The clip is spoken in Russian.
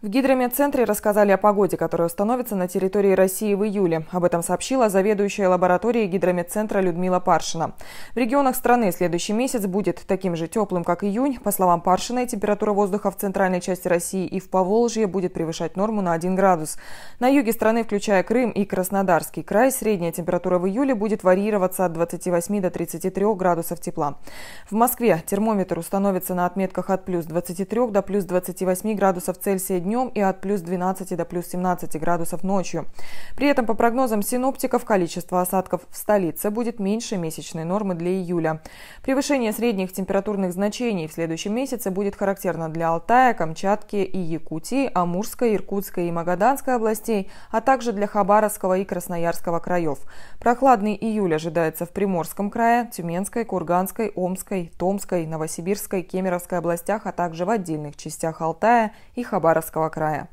В гидрометцентре рассказали о погоде, которая установится на территории России в июле. Об этом сообщила заведующая лабораторией гидрометцентра Людмила Паршина. В регионах страны следующий месяц будет таким же теплым, как июнь. По словам Паршиной, температура воздуха в центральной части России и в Поволжье будет превышать норму на 1 градус. На юге страны, включая Крым и Краснодарский край, средняя температура в июле будет варьироваться от 28 до 33 градусов тепла. В Москве термометр установится на отметках от плюс 23 до плюс 28 градусов Цельсия днем и от плюс 12 до плюс 17 градусов ночью. При этом, по прогнозам синоптиков, количество осадков в столице будет меньше месячной нормы для июля. Превышение средних температурных значений в следующем месяце будет характерно для Алтая, Камчатки и Якутии, Амурской, Иркутской и Магаданской областей, а также для Хабаровского и Красноярского краев. Прохладный июль ожидается в Приморском крае, Тюменской, Курганской, Омской, Томской, Новосибирской, Кемеровской областях, а также в отдельных частях Алтая и Хабаровского Краснодарского края.